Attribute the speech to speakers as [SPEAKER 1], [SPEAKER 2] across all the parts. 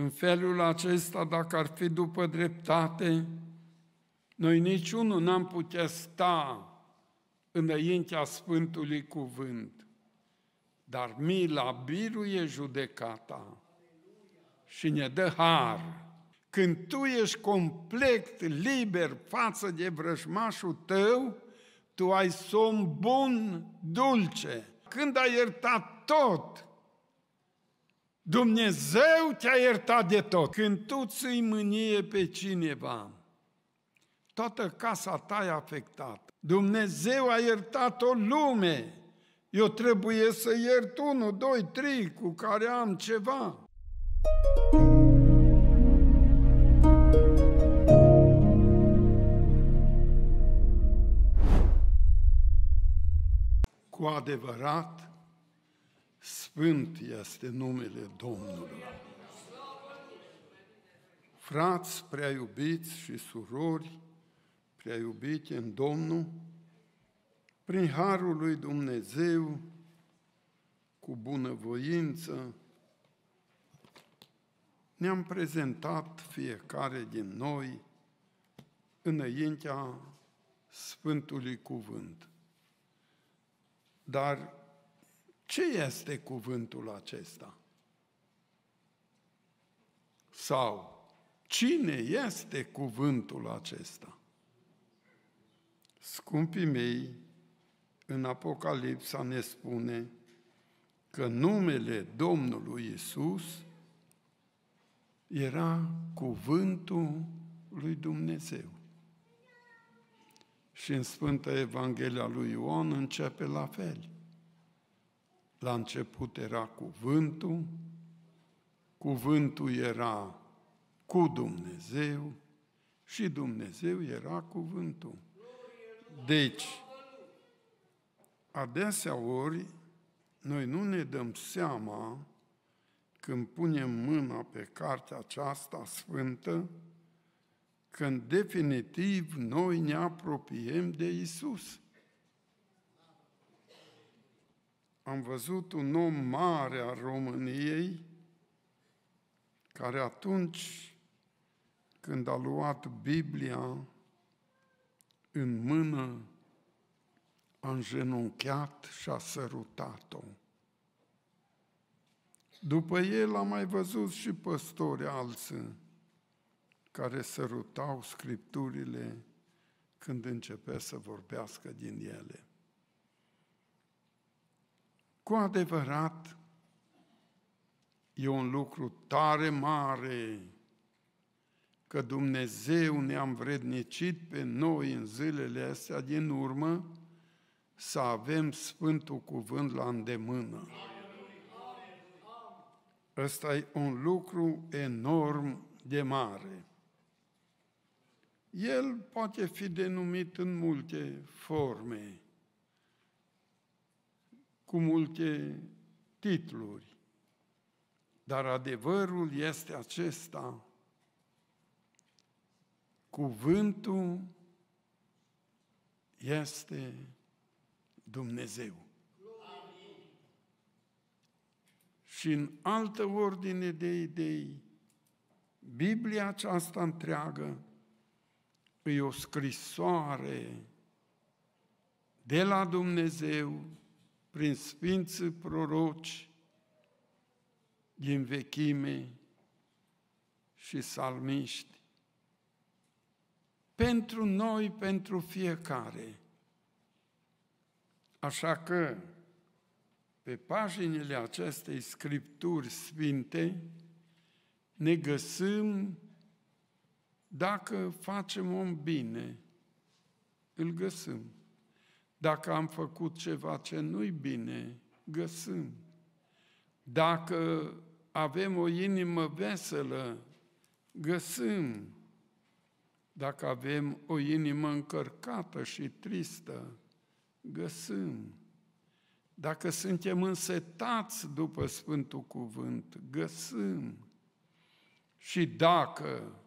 [SPEAKER 1] În felul acesta, dacă ar fi după dreptate, noi niciunul n-am putea sta înaintea Sfântului Cuvânt. Dar mila biruie judecata și ne dă har. Când tu ești complet liber față de vrăjmașul tău, tu ai somn bun, dulce. Când ai iertat tot, Dumnezeu te-a iertat de tot. Când tu ții mânie pe cineva, toată casa ta e afectată. Dumnezeu a iertat o lume. Eu trebuie să iert unul, doi, trei cu care am ceva. Cu adevărat, Sfânt este numele Domnului. Frați prea iubiți și surori prea iubite în Domnul, prin harul lui Dumnezeu, cu bunăvoință, ne-am prezentat fiecare din noi înaintea Sfântului Cuvânt. Dar ce este cuvântul acesta? Sau cine este cuvântul acesta? Scumpii mei, în Apocalipsa ne spune că numele Domnului Isus era cuvântul lui Dumnezeu. Și în Sfânta Evanghelia lui Ioan începe la fel – la început era cuvântul, cuvântul era cu Dumnezeu și Dumnezeu era cuvântul. Deci, adesea ori, noi nu ne dăm seama când punem mâna pe cartea aceasta sfântă, când definitiv noi ne apropiem de Isus. am văzut un om mare al României, care atunci când a luat Biblia în mână, a îngenunchiat și a sărutat-o. După el am mai văzut și păstori alții care sărutau scripturile când începea să vorbească din ele. Cu adevărat, e un lucru tare mare că Dumnezeu ne-a învrednicit pe noi în zilele astea din urmă să avem Sfântul Cuvânt la îndemână. Ăsta e un lucru enorm de mare. El poate fi denumit în multe forme cu multe titluri. Dar adevărul este acesta. Cuvântul este Dumnezeu. Și în altă ordine de idei, Biblia aceasta întreagă e o scrisoare de la Dumnezeu prin sfinți proroci din vechime și salmiști. Pentru noi, pentru fiecare. Așa că, pe paginile acestei scripturi sfinte, ne găsim, dacă facem om bine, îl găsim. Dacă am făcut ceva ce nu-i bine, găsim. Dacă avem o inimă veselă, găsim. Dacă avem o inimă încărcată și tristă, găsim. Dacă suntem însetați după Sfântul Cuvânt, găsim. Și dacă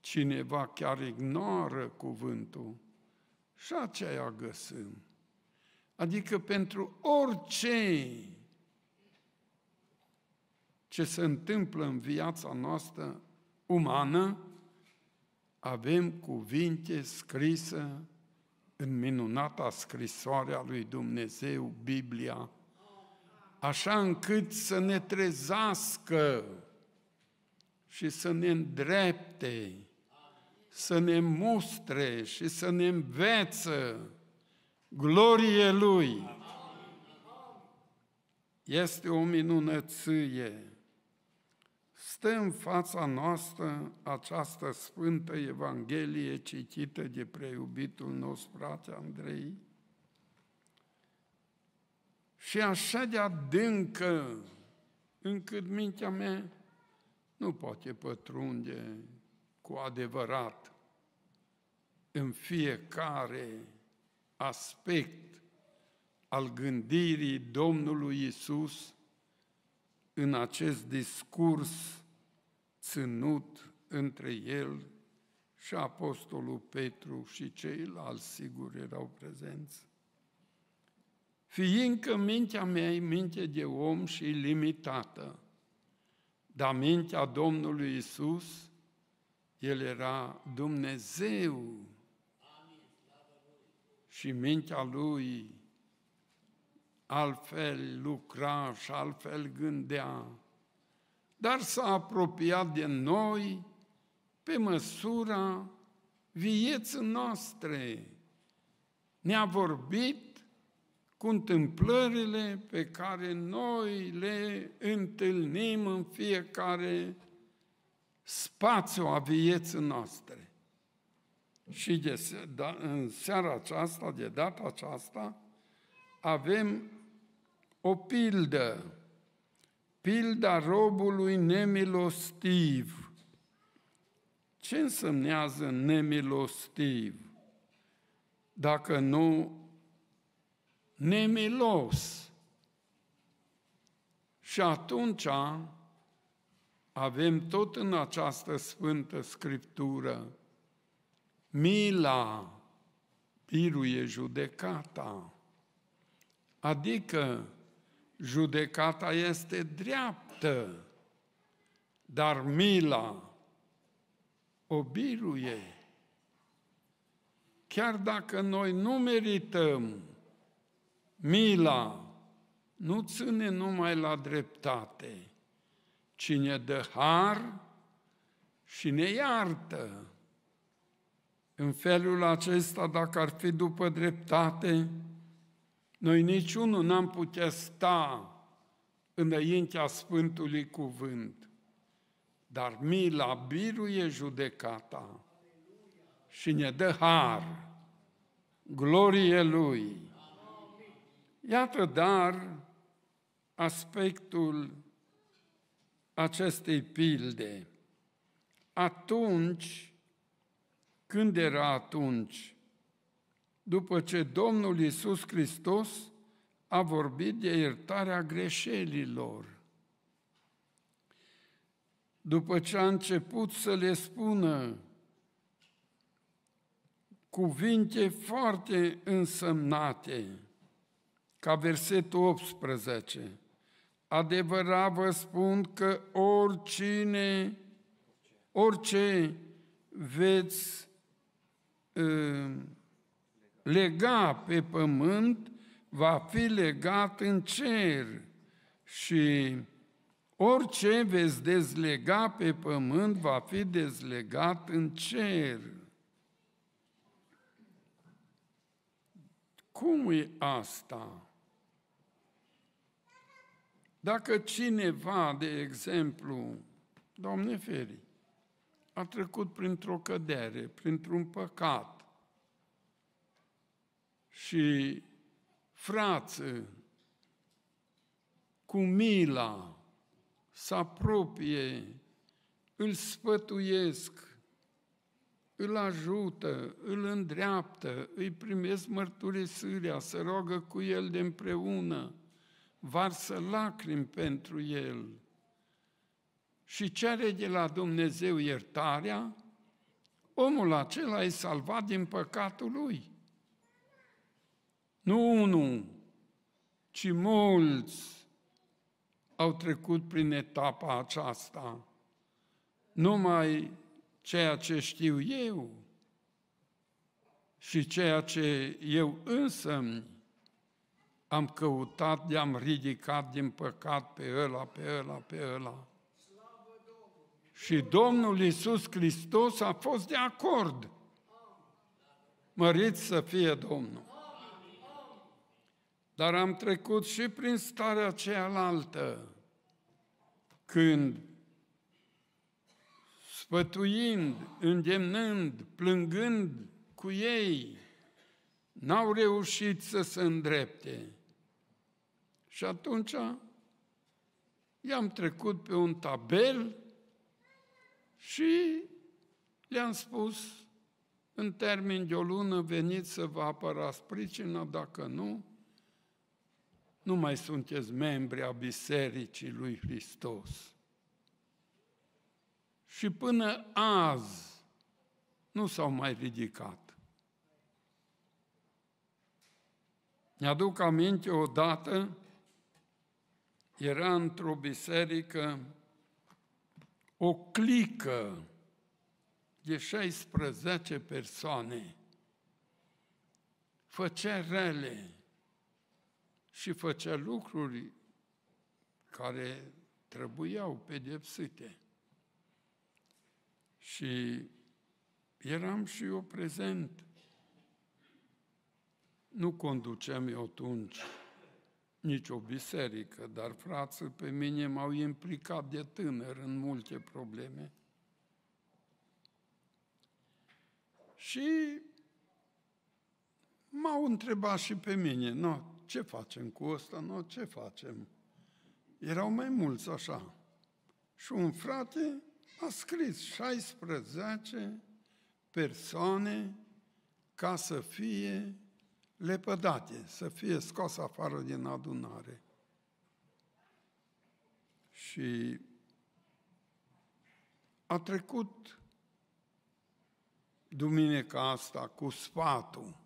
[SPEAKER 1] cineva chiar ignoră cuvântul, și aceea găsim. Adică pentru orice ce se întâmplă în viața noastră umană, avem cuvinte scrise în minunata scrisoare a lui Dumnezeu, Biblia, așa încât să ne trezească și să ne îndrepte să ne mustre și să ne învețe glorie Lui. Este o minunăție. Stă în fața noastră această Sfântă Evanghelie citită de preiubitul nostru frate Andrei și așa de adâncă încât mintea mea nu poate pătrunde cu adevărat în fiecare aspect al gândirii Domnului Isus în acest discurs ținut între el și Apostolul Petru și ceilalți, sigur, erau prezenți. Fiindcă mintea mea e minte de om și limitată, dar mintea Domnului Isus el era Dumnezeu și mintea lui altfel lucra și altfel gândea, dar s-a apropiat de noi pe măsura vieții noastre. Ne-a vorbit cu întâmplările pe care noi le întâlnim în fiecare spațiu a vieții noastre. Și de, da, în seara aceasta, de data aceasta, avem o pildă, pilda robului nemilostiv. Ce însemnează nemilostiv? Dacă nu nemilos. Și atunci avem tot în această Sfântă Scriptură mila, biruie judecata, adică judecata este dreaptă, dar mila o biruie. Chiar dacă noi nu merităm mila, nu ține numai la dreptate, cine dă har și ne iartă. În felul acesta, dacă ar fi după dreptate, noi niciunul n-am putea sta înaintea Sfântului Cuvânt, dar mila biruie judecata și ne dă har, glorie Lui. Iată, dar, aspectul acestei pilde. Atunci, când era atunci? După ce Domnul Iisus Hristos a vorbit de iertarea greșelilor. După ce a început să le spună cuvinte foarte însemnate, ca versetul 18, Adevărat vă spun că oricine, orice veți ă, lega pe pământ, va fi legat în cer și orice veți dezlega pe pământ va fi dezlegat în cer. Cum e asta? Dacă cineva, de exemplu, Doamne feri, a trecut printr-o cădere, printr-un păcat și frață cu mila să apropie, îl sfătuiesc, îl ajută, îl îndreaptă, îi primesc mărturisirea, să roagă cu el de împreună, varsă lacrimi pentru el și cere de la Dumnezeu iertarea, omul acela e salvat din păcatul lui. Nu unul, ci mulți au trecut prin etapa aceasta. Numai ceea ce știu eu și ceea ce eu însămi am căutat, i-am ridicat din păcat pe ăla, pe ăla, pe ăla. Și Domnul Iisus Hristos a fost de acord. Mărit să fie Domnul. Dar am trecut și prin starea cealaltă, când sfătuind, îndemnând, plângând cu ei, n-au reușit să se îndrepte. Și atunci i-am trecut pe un tabel și le-am spus în termen de o lună veniți să vă apărați pricina, dacă nu, nu mai sunteți membri a Bisericii lui Hristos. Și până azi nu s-au mai ridicat. Mi-aduc aminte odată era într-o biserică o clică de 16 persoane. Făcea rele și făcea lucruri care trebuiau pedepsite. Și eram și eu prezent. Nu conduceam eu atunci nici o biserică, dar frații pe mine m-au implicat de tânăr în multe probleme. Și m-au întrebat și pe mine, no, ce facem cu ăsta, no, ce facem? Erau mai mulți așa. Și un frate a scris 16 persoane ca să fie lepădate, să fie scos afară din adunare. Și a trecut duminica asta cu sfatul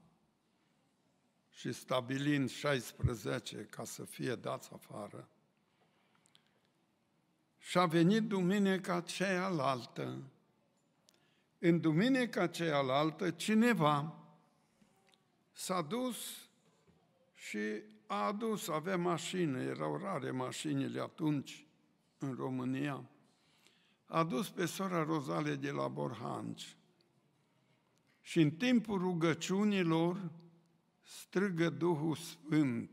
[SPEAKER 1] și stabilind 16 ca să fie dați afară. Și a venit duminica cealaltă. În duminica cealaltă cineva S-a dus și a adus, avea mașină, erau rare mașinile atunci în România, a dus pe sora Rozale de la Borhanci. Și în timpul rugăciunilor strigă Duhul Sfânt.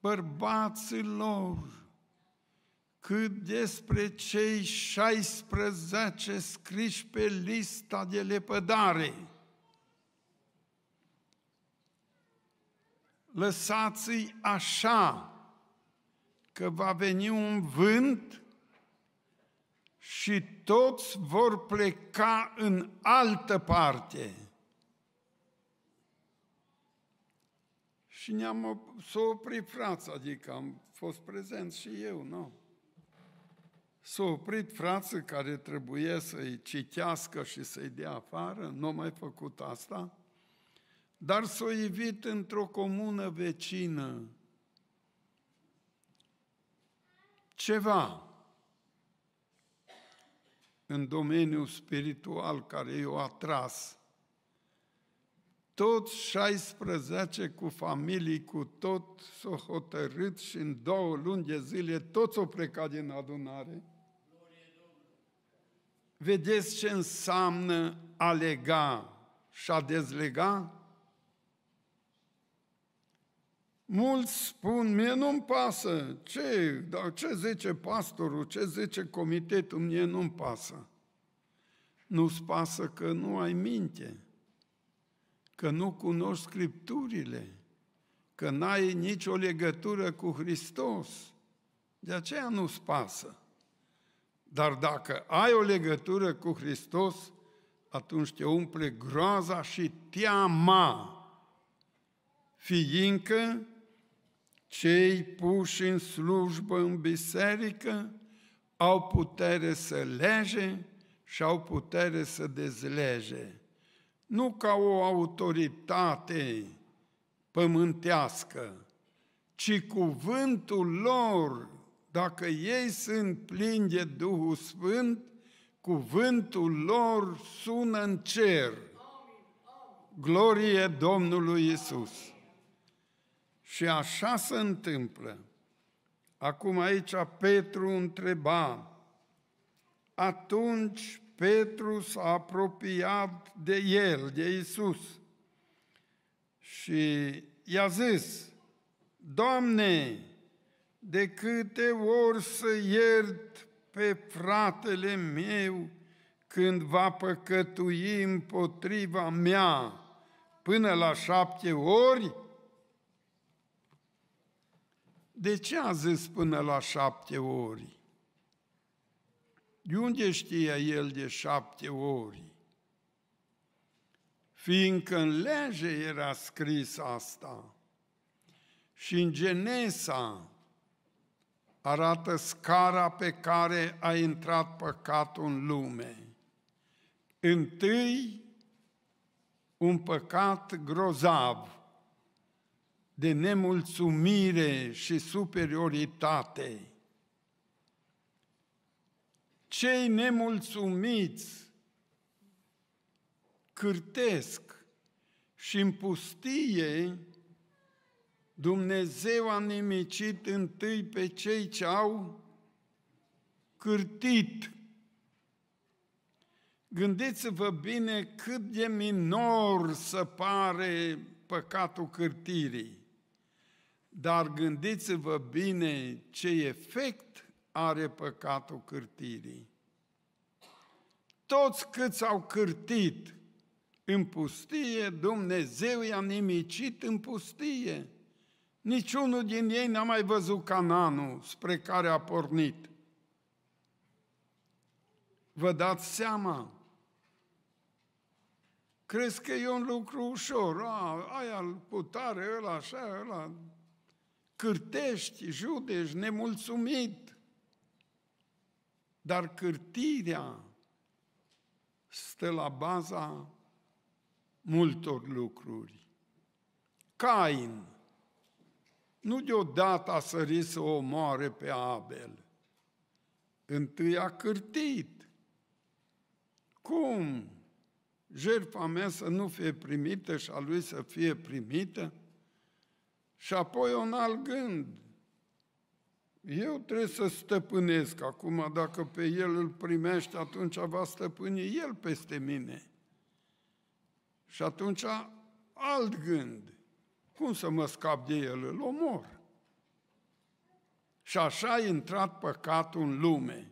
[SPEAKER 1] Bărbaților, cât despre cei 16 scriși pe lista de lepădare, lăsați-i așa, că va veni un vânt și toți vor pleca în altă parte. Și ne-am s-o oprit frați, adică am fost prezent și eu, nu? S-a oprit frață care trebuie să-i citească și să-i dea afară, nu a mai făcut asta? dar s o ivit într-o comună vecină ceva în domeniul spiritual care i-a atras. Tot 16 cu familii, cu tot s-au hotărât și în două luni de zile toți au plecat din adunare. Vedeți ce înseamnă a lega și a dezlega? Mulți spun, mie nu-mi pasă, ce, dar ce zice pastorul, ce zice comitetul, mie nu-mi pasă. Nu-ți pasă că nu ai minte, că nu cunoști scripturile, că n-ai nicio legătură cu Hristos. De aceea nu-ți pasă. Dar dacă ai o legătură cu Hristos, atunci te umple groaza și teama, fiindcă cei puși în slujbă în biserică au putere să lege și au putere să dezlege. Nu ca o autoritate pământească, ci cuvântul lor, dacă ei sunt plini de Duhul Sfânt, cuvântul lor sună în cer. Glorie Domnului Isus! Și așa se întâmplă. Acum aici Petru întreba, atunci Petru s-a apropiat de el, de Isus, și i-a zis, Doamne, de câte ori să iert pe fratele meu când va păcătui împotriva mea până la șapte ori? De ce a zis până la șapte ori? De unde știa el de șapte ori? Fiindcă în lege era scris asta și în Genesa arată scara pe care a intrat păcatul în lume. Întâi, un păcat grozav, de nemulțumire și superioritate. Cei nemulțumiți cârtesc și în pustie Dumnezeu a nimicit întâi pe cei ce au cârtit. Gândiți-vă bine cât de minor să pare păcatul cârtirii. Dar gândiți-vă bine ce efect are păcatul cârtirii. Toți câți au cârtit în pustie, Dumnezeu i-a nimicit în pustie. Niciunul din ei n-a mai văzut Cananul spre care a pornit. Vă dați seama? Crezi că e un lucru ușor, a, aia putare, ăla așa, ăla cârtești, judești, nemulțumit. Dar cârtirea stă la baza multor lucruri. Cain nu deodată a sărit să o moare pe Abel. Întâi a cârtit. Cum? Jertfa mea să nu fie primită și a lui să fie primită? Și apoi un alt gând. Eu trebuie să stăpânesc acum, dacă pe el îl primește, atunci va stăpâni el peste mine. Și atunci alt gând. Cum să mă scap de el? Îl omor. Și așa a intrat păcatul în lume.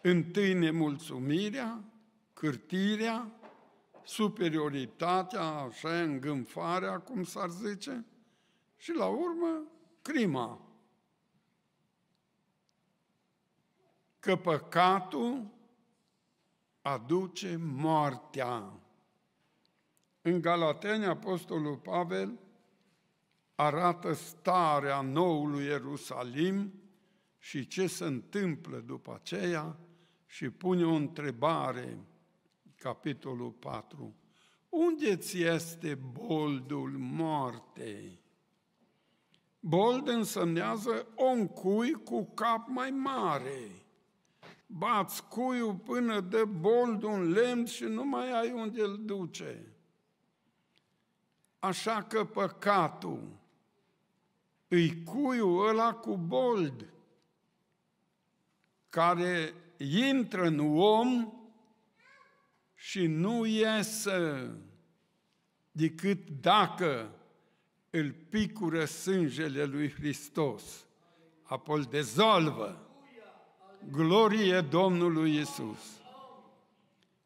[SPEAKER 1] Întâi nemulțumirea, cârtirea, superioritatea, așa îngânfarea, cum s-ar zice, și la urmă crima. Că păcatul aduce moartea. În Galateni, Apostolul Pavel arată starea noului Ierusalim și ce se întâmplă după aceea și pune o întrebare, capitolul 4. Unde ți este boldul moartei? Bold însemnează un cui cu cap mai mare. Bați cuiul până de bold un lemn și nu mai ai unde îl duce. Așa că păcatul îi cuiul ăla cu bold care intră în om și nu iese decât dacă îl picură sângele lui Hristos, apoi îl dezolvă. Glorie Domnului Isus.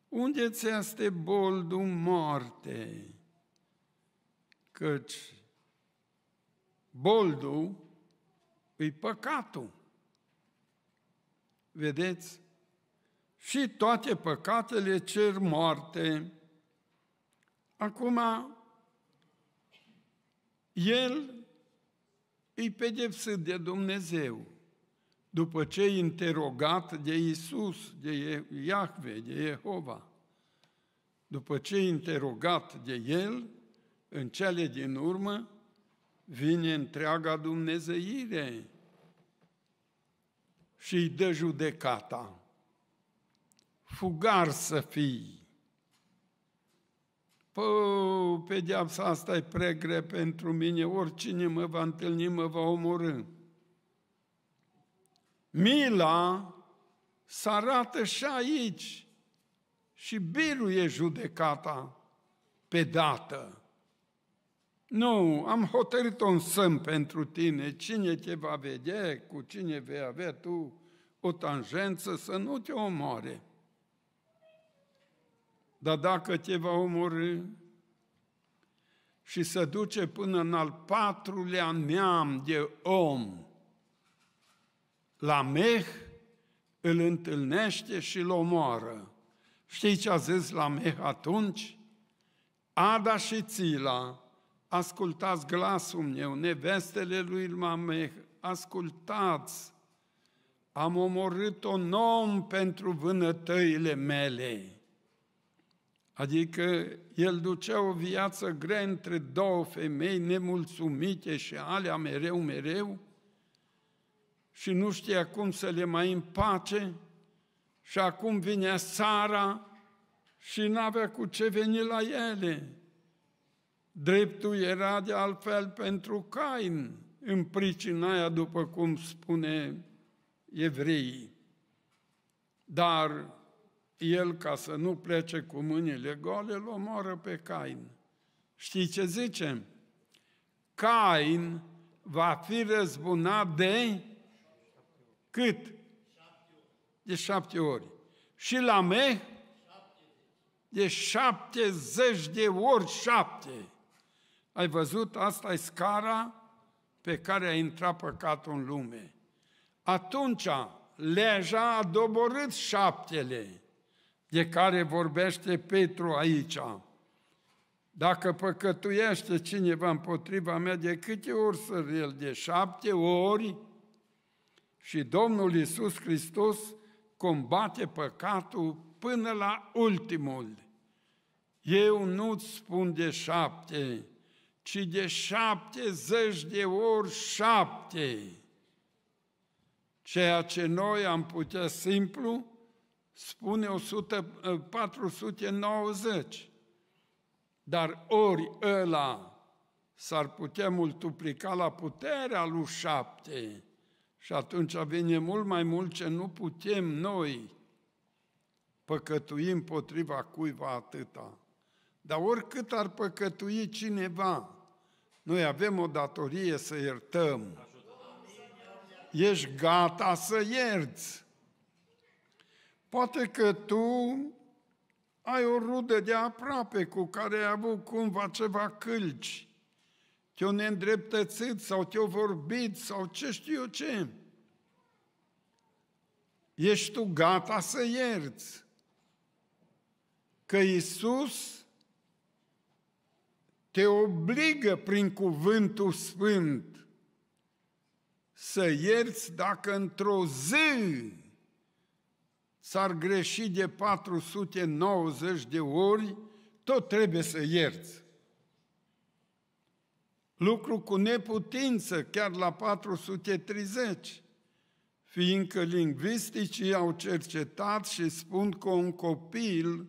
[SPEAKER 1] Unde ți-este boldul moarte? Căci boldul îi păcatul. Vedeți? Și toate păcatele cer moarte. Acum, el îi pedepsit de Dumnezeu după ce interogat de Isus, de Iahve, de Jehova. După ce interogat de el, în cele din urmă vine întreaga Dumnezeire și îi dă judecata. Fugar să fii! Pău, pedeapsa asta e prea grea pentru mine, oricine mă va întâlni mă va omorâ. Mila se arată și aici și biruie judecata pe dată. Nu, am hotărât un săm pentru tine, cine te va vedea, cu cine vei avea tu o tangență, să nu te omoare. Dar dacă te va omorâ și se duce până în al patrulea neam de om, la Meh îl întâlnește și îl omoară. Știi ce a zis la Meh atunci? Ada și Țila, ascultați glasul meu, nevestele lui meh, ascultați, am omorât un om pentru vânătăile mele. Adică el ducea o viață grea între două femei nemulțumite și alea mereu, mereu și nu știa cum să le mai împace și acum vine Sara și n-avea cu ce veni la ele. Dreptul era de altfel pentru Cain, în pricina aia, după cum spune evreii. Dar el, ca să nu plece cu mâinile goale, îl omoară pe Cain. Știi ce zicem? Cain va fi răzbunat de cât? De șapte ori. Și la me? De șaptezeci de ori șapte. Ai văzut? Asta e scara pe care a intrat păcatul în lume. Atunci, leja a doborât șaptele de care vorbește Petru aici. Dacă păcătuiește cineva împotriva mea, de câte ori să el? De șapte ori? Și Domnul Iisus Hristos combate păcatul până la ultimul. Eu nu-ți spun de șapte, ci de șaptezeci de ori șapte. Ceea ce noi am putea simplu spune 100, 490. Ă, Dar ori ăla s-ar putea multiplica la puterea lui șapte și atunci vine mult mai mult ce nu putem noi păcătui împotriva cuiva atâta. Dar oricât ar păcătui cineva, noi avem o datorie să iertăm. Ești gata să ierți. Poate că tu ai o rudă de aproape cu care ai avut cumva ceva câlci, te o neîndreptățit sau te o vorbit sau ce știu eu ce. Ești tu gata să ierți. Că Isus te obligă prin cuvântul sfânt să ierți dacă într-o zi s-ar greși de 490 de ori, tot trebuie să ierți. Lucru cu neputință chiar la 430, fiindcă lingvisticii au cercetat și spun că un copil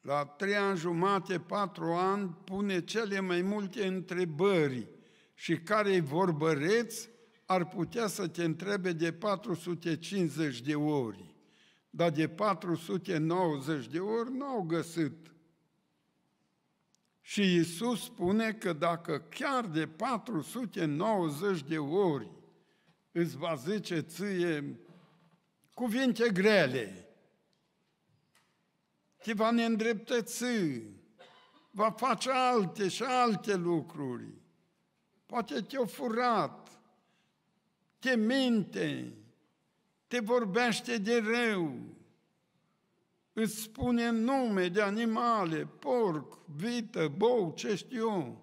[SPEAKER 1] la trei ani jumate, patru ani, pune cele mai multe întrebări și care-i vorbăreți ar putea să te întrebe de 450 de ori dar de 490 de ori nu au găsit. Și Isus spune că dacă chiar de 490 de ori îți va zice ție cuvinte grele, te va neîndreptăți, va face alte și alte lucruri. Poate te-a furat, te minte, te vorbește de rău, îți spune nume de animale, porc, vită, bou, ce știu eu.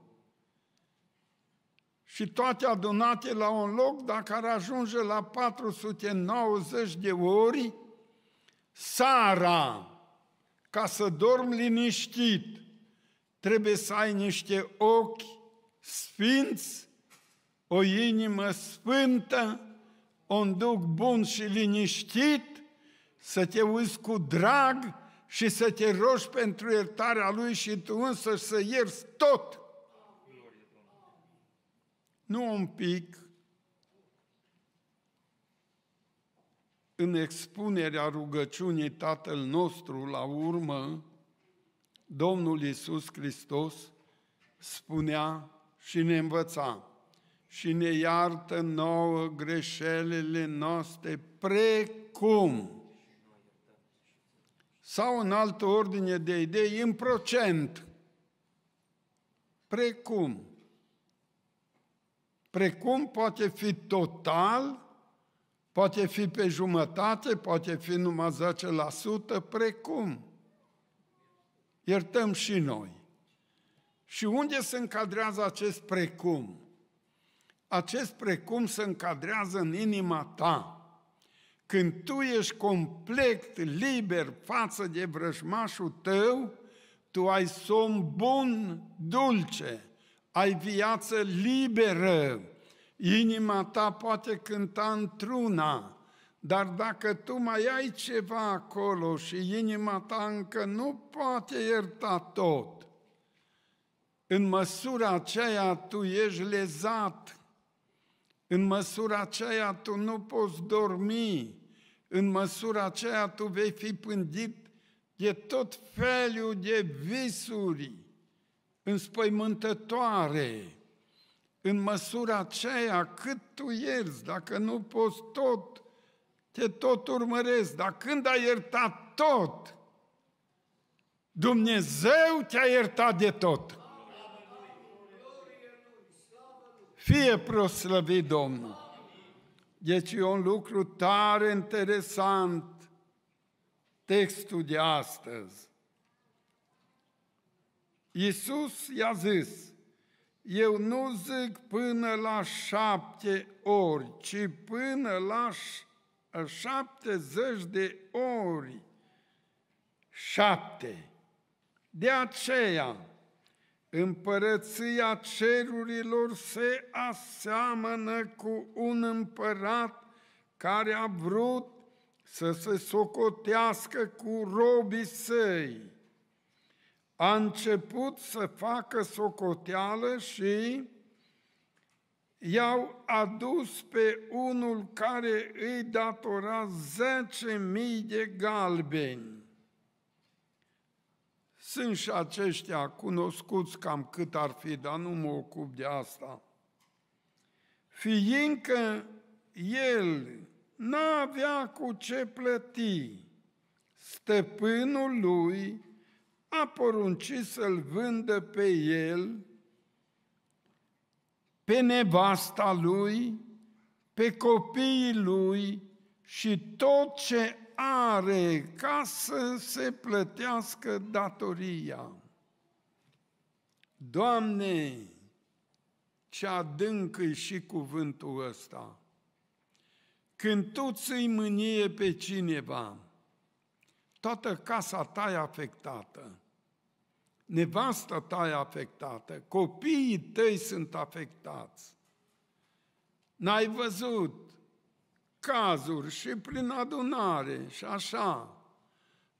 [SPEAKER 1] Și toate adunate la un loc, dacă ar ajunge la 490 de ori, Sara, ca să dorm liniștit, trebuie să ai niște ochi sfinți, o inimă sfântă un duc bun și liniștit, să te uiți cu drag și să te rogi pentru iertarea Lui și tu însă să ierți tot. Nu un pic în expunerea rugăciunii Tatăl nostru la urmă, Domnul Iisus Hristos spunea și ne învăța și ne iartă nouă greșelile noastre precum sau în altă ordine de idei, în procent. Precum. Precum poate fi total, poate fi pe jumătate, poate fi numai 10%, precum. Iertăm și noi. Și unde se încadrează acest precum? acest precum se încadrează în inima ta. Când tu ești complet liber față de vrăjmașul tău, tu ai somn bun, dulce, ai viață liberă, inima ta poate cânta într-una, dar dacă tu mai ai ceva acolo și inima ta încă nu poate ierta tot, în măsura aceea tu ești lezat în măsura aceea tu nu poți dormi, în măsura aceea tu vei fi pândit de tot felul de visuri înspăimântătoare. În măsura aceea cât tu ierzi, dacă nu poți tot, te tot urmăresc, dar când ai iertat tot, Dumnezeu te-a iertat de tot. Fie proslăvit Domnul! Deci e un lucru tare interesant textul de astăzi. Iisus i-a zis, eu nu zic până la șapte ori, ci până la șaptezeci de ori. Șapte. De aceea, Împărăția cerurilor se aseamănă cu un împărat care a vrut să se socotească cu robii săi. A început să facă socoteală și i-au adus pe unul care îi datora 10.000 de galbeni. Sunt și aceștia cunoscuți cam cât ar fi, dar nu mă ocup de asta. Fiindcă el n-avea cu ce plăti, stăpânul lui a poruncit să-l vândă pe el, pe nevasta lui, pe copiii lui și tot ce are ca să se plătească datoria. Doamne, ce adânc și cuvântul ăsta! Când tu ți mânie pe cineva, toată casa ta e afectată, nevasta ta e afectată, copiii tăi sunt afectați. N-ai văzut cazuri și prin adunare și așa.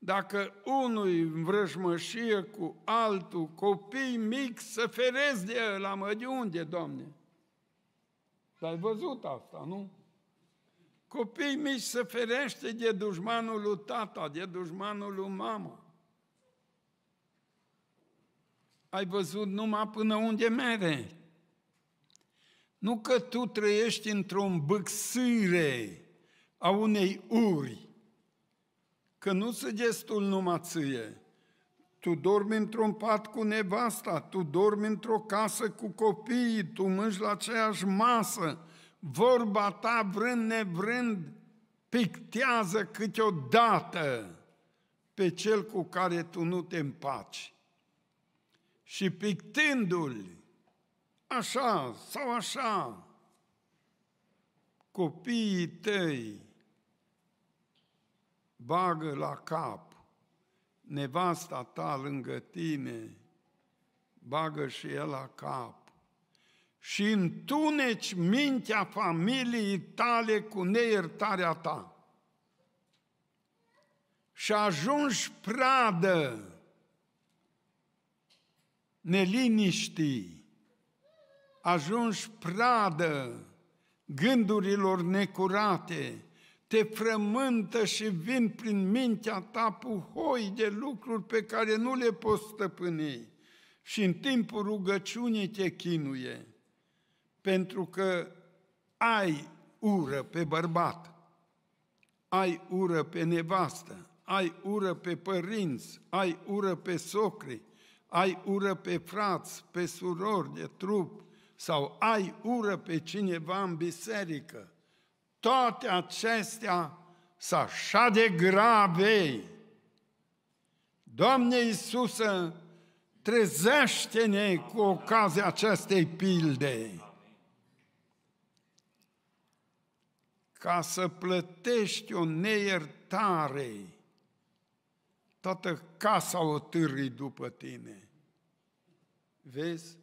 [SPEAKER 1] Dacă unul vrăjmășie cu altul, copii mic, să ferezi de la de unde, Doamne? L-ai văzut asta, nu? Copii mici se ferește de dușmanul lui tata, de dușmanul lui mama. Ai văzut numai până unde merge. Nu că tu trăiești într-o îmbâxire a unei uri, că nu se gestul numai ție. Tu dormi într-un pat cu nevasta, tu dormi într-o casă cu copiii, tu mânci la aceeași masă, vorba ta vrând nevrând pictează câteodată pe cel cu care tu nu te împaci. Și pictându-l, așa sau așa, copiii tăi bagă la cap, nevasta ta lângă tine bagă și el la cap și întuneci mintea familiei tale cu neiertarea ta și ajungi pradă neliniștii ajungi pradă gândurilor necurate, te frământă și vin prin mintea ta puhoi de lucruri pe care nu le poți stăpâni și în timpul rugăciunii te chinuie, pentru că ai ură pe bărbat, ai ură pe nevastă, ai ură pe părinți, ai ură pe socri, ai ură pe frați, pe surori de trup, sau ai ură pe cineva în biserică. Toate acestea sunt așa de grave. Doamne Iisusă, trezește-ne cu ocazia acestei pilde. Ca să plătești o neiertare, toată casa o târâi după tine. Vezi?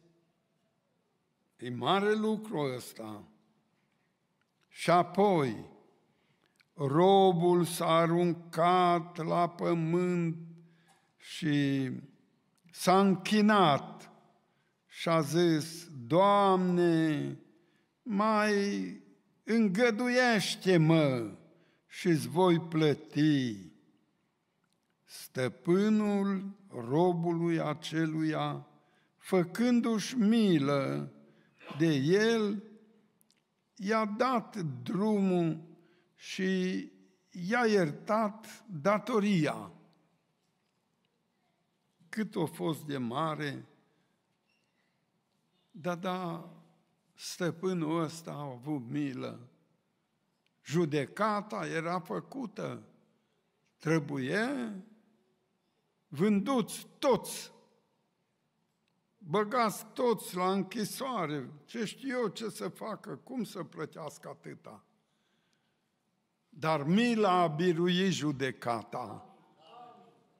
[SPEAKER 1] E mare lucru ăsta. Și apoi, robul s-a aruncat la pământ și s-a închinat și a zis, Doamne, mai îngăduiește-mă și îți voi plăti. Stăpânul robului aceluia, făcându-și milă, de el, i-a dat drumul și i-a iertat datoria. Cât o fost de mare, da, da, stăpânul ăsta a avut milă. Judecata era făcută. Trebuie vânduți toți băgați toți la închisoare, ce știu eu ce să facă, cum să plătească atâta. Dar mila a birui judecata.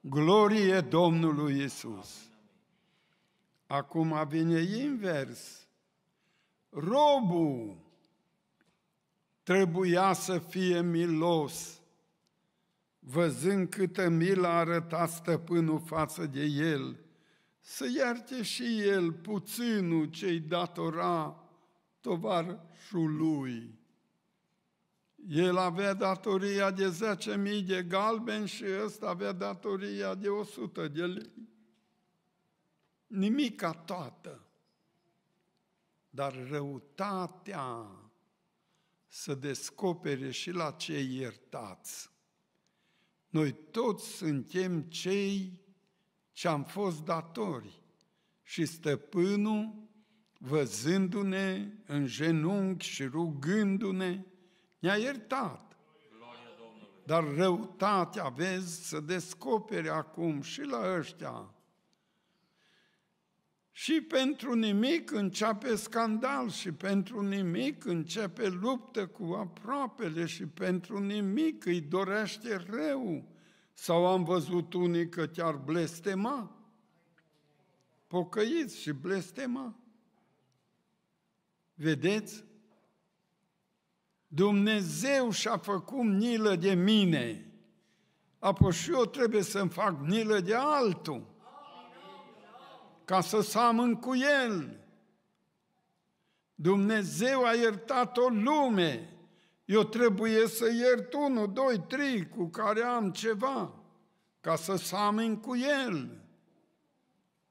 [SPEAKER 1] Glorie Domnului Isus. Acum vine invers. Robul trebuia să fie milos, văzând câtă milă arăta stăpânul față de el – să ierte și el puținul ce-i datora tovarșului. El avea datoria de 10.000 de galben și ăsta avea datoria de 100 de lei. Nimica toată. Dar răutatea să descopere și la cei iertați. Noi toți suntem cei ce am fost datori. Și stăpânul, văzându-ne în genunchi și rugându-ne, ne-a iertat. Dar răutatea, vezi, să descopere acum și la ăștia. Și pentru nimic începe scandal, și pentru nimic începe luptă cu aproapele, și pentru nimic îi dorește rău sau am văzut unii că chiar blestema? Pocăiți și blestema. Vedeți? Dumnezeu și-a făcut milă de mine. Apoi și eu trebuie să-mi fac milă de altul. Ca să seamăn cu el. Dumnezeu a iertat o lume eu trebuie să iert unul, doi, trei cu care am ceva ca să samin cu el.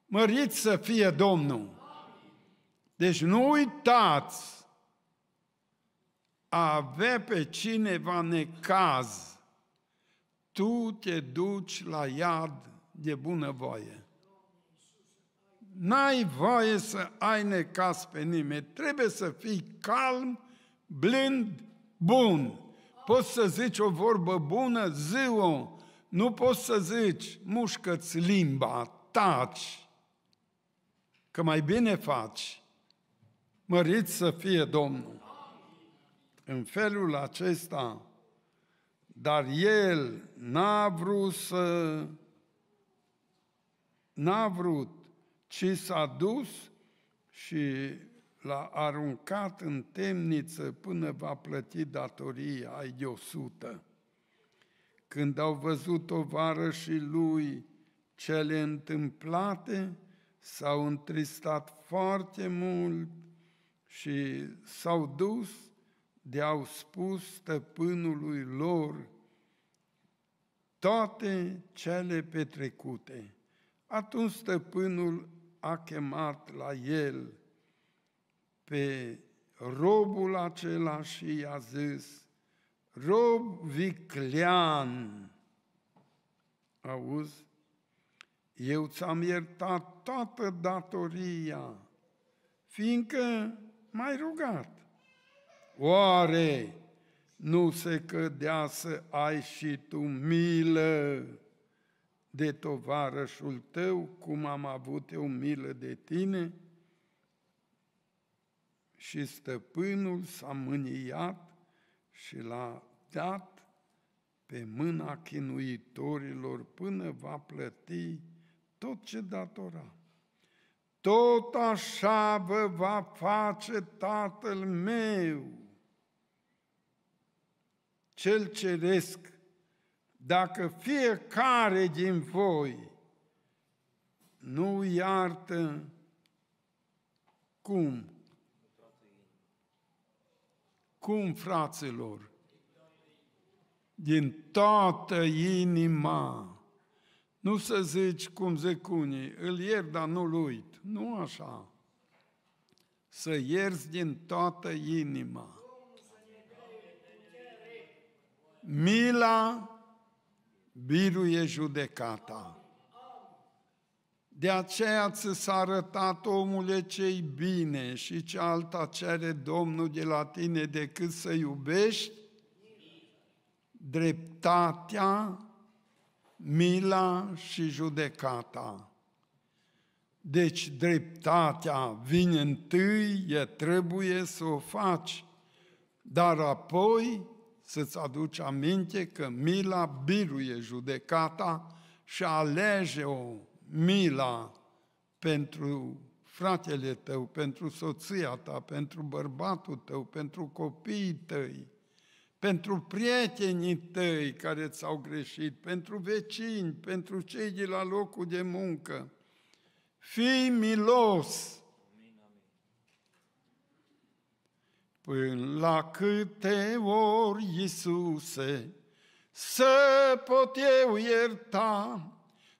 [SPEAKER 1] Mărit să fie Domnul! Deci nu uitați a avea pe cineva necaz. Tu te duci la iad de bunăvoie. N-ai voie să ai necaz pe nimeni. Trebuie să fii calm, blând, bun. Poți să zici o vorbă bună? Zi-o. Nu poți să zici, mușcă-ți limba, taci. Că mai bine faci. Mărit să fie Domnul. În felul acesta, dar el n-a vrut să... N-a vrut, ci s-a dus și l-a aruncat în temniță până va plăti datoria, ai de o sută. Când au văzut tovarășii lui cele întâmplate, s-au întristat foarte mult și s-au dus de au spus stăpânului lor toate cele petrecute. Atunci stăpânul a chemat la el – pe robul acela și i-a zis, rob viclean, auzi, eu ți-am iertat toată datoria, fiindcă m-ai rugat. Oare nu se cădea să ai și tu milă de tovarășul tău, cum am avut eu milă de tine?' Și stăpânul s-a mâniat și l-a dat pe mâna chinuitorilor până va plăti tot ce datora. Tot așa vă va face Tatăl meu, cel ceresc, dacă fiecare din voi nu iartă cum cum, fraților? Din toată inima. Nu să zici cum zic unii, îl iert, dar nu-l uit. Nu așa. Să ierzi din toată inima. Mila biruie judecata. De aceea ți s-a arătat omule ce bine și ce alta cere Domnul de la tine decât să iubești dreptatea, mila și judecata. Deci dreptatea vine întâi, e trebuie să o faci, dar apoi să-ți aduci aminte că mila biruie judecata și alege-o mila pentru fratele tău, pentru soția ta, pentru bărbatul tău, pentru copiii tăi, pentru prietenii tăi care ți-au greșit, pentru vecini, pentru cei de la locul de muncă. Fii milos! Până la câte ori, Iisuse, să pot eu ierta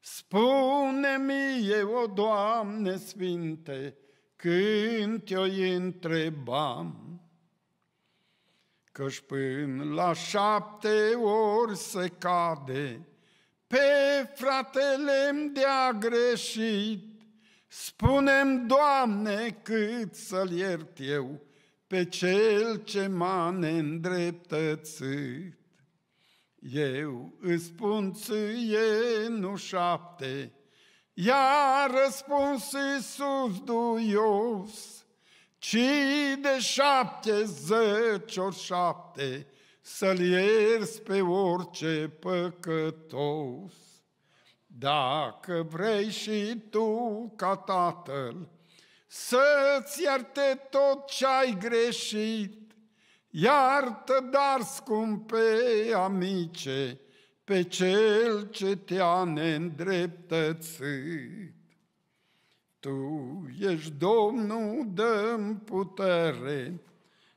[SPEAKER 1] Spune eu, o Doamne Sfinte, când te-o întrebam, Căci până la șapte ori se cade, pe fratele de-a greșit, Spunem, Doamne, cât să-l iert eu pe cel ce m-a neîndreptățit. Eu îți spun ție, nu șapte, i-a răspuns Iisus duios, ci de șapte zeci ori șapte, să-l pe orice păcătos. Dacă vrei și tu, ca tatăl, să-ți ierte tot ce ai greșit, Iartă, dar scumpe amice, pe cel ce te-a neîndreptățit. Tu ești Domnul, dăm putere,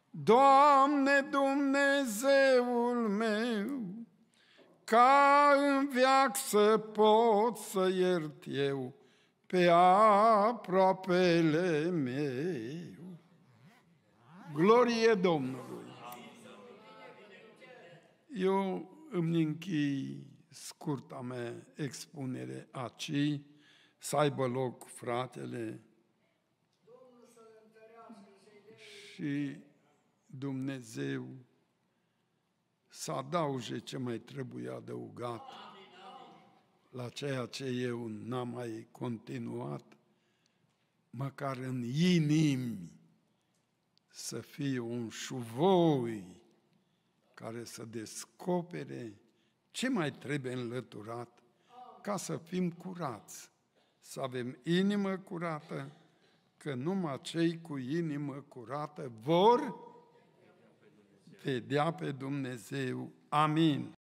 [SPEAKER 1] Doamne Dumnezeul meu, ca în viac să pot să iert eu pe aproapele meu. Glorie Domnului! Eu îmi închei scurta mea expunere aci, să aibă loc fratele și Dumnezeu să adauge ce mai trebuie adăugat la ceea ce eu n-am mai continuat, măcar în inimi să fie un șuvoi care să descopere ce mai trebuie înlăturat ca să fim curați, să avem inimă curată, că numai cei cu inimă curată vor vedea pe Dumnezeu. Amin.